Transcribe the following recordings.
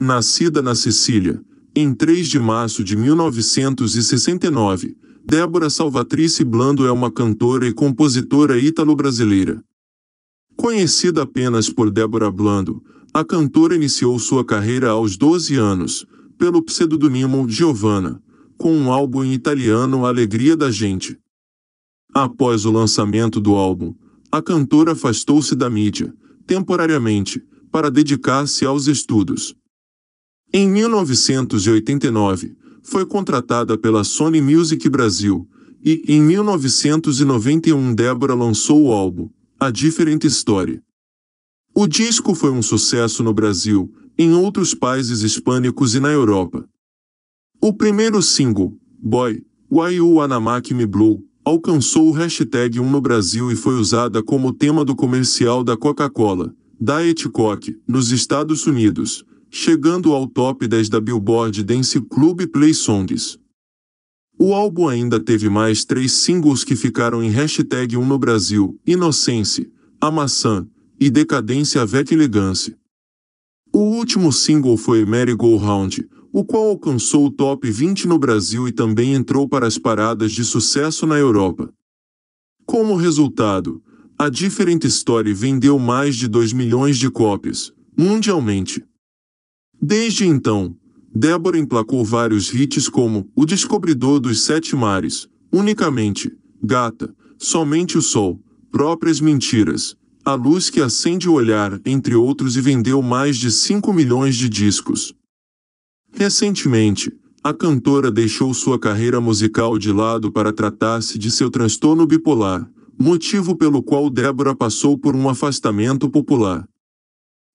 Nascida na Sicília, em 3 de março de 1969, Débora Salvatrice Blando é uma cantora e compositora ítalo-brasileira. Conhecida apenas por Débora Blando, a cantora iniciou sua carreira aos 12 anos, pelo pseudônimo Giovanna, com um álbum em italiano Alegria da Gente. Após o lançamento do álbum, a cantora afastou-se da mídia, temporariamente, para dedicar-se aos estudos. Em 1989, foi contratada pela Sony Music Brasil, e, em 1991, Débora lançou o álbum A Diferente História. O disco foi um sucesso no Brasil, em outros países hispânicos e na Europa. O primeiro single, Boy, Why You Make Me Blue, alcançou o hashtag 1 no Brasil e foi usada como tema do comercial da Coca-Cola, Diet Coke, nos Estados Unidos, chegando ao top 10 da Billboard Dance Club Play Songs. O álbum ainda teve mais três singles que ficaram em hashtag 1 no Brasil, Inocência, A Maçã e Decadência Avec Elegância. O último single foi Merry Go Round, o qual alcançou o top 20 no Brasil e também entrou para as paradas de sucesso na Europa. Como resultado, a Different Story vendeu mais de 2 milhões de cópias, mundialmente. Desde então, Débora emplacou vários hits como O Descobridor dos Sete Mares, Unicamente, Gata, Somente o Sol, Próprias Mentiras, A Luz que Acende o Olhar, entre outros, e vendeu mais de 5 milhões de discos. Recentemente, a cantora deixou sua carreira musical de lado para tratar-se de seu transtorno bipolar, motivo pelo qual Débora passou por um afastamento popular.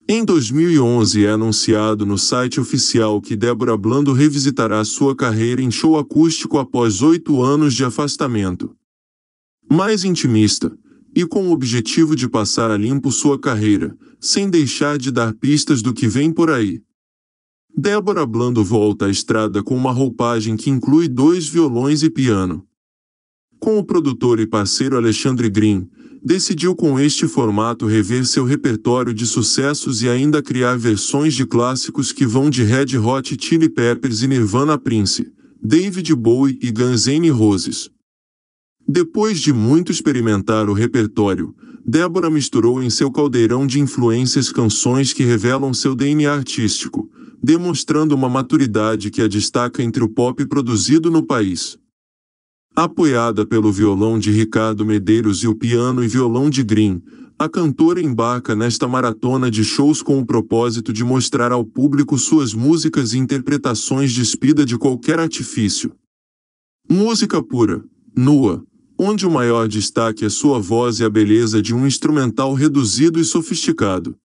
Em 2011 é anunciado no site oficial que Débora Blando revisitará sua carreira em show acústico após oito anos de afastamento. Mais intimista, e com o objetivo de passar a limpo sua carreira, sem deixar de dar pistas do que vem por aí. Débora Blando volta à estrada com uma roupagem que inclui dois violões e piano. Com o produtor e parceiro Alexandre Green, decidiu com este formato rever seu repertório de sucessos e ainda criar versões de clássicos que vão de Red Hot Chili Peppers e Nirvana Prince, David Bowie e Guns N' Roses. Depois de muito experimentar o repertório, Débora misturou em seu caldeirão de influências canções que revelam seu DNA artístico, demonstrando uma maturidade que a destaca entre o pop produzido no país. Apoiada pelo violão de Ricardo Medeiros e o piano e violão de Green, a cantora embarca nesta maratona de shows com o propósito de mostrar ao público suas músicas e interpretações despida de qualquer artifício. Música pura, nua, onde o maior destaque é sua voz e a beleza de um instrumental reduzido e sofisticado.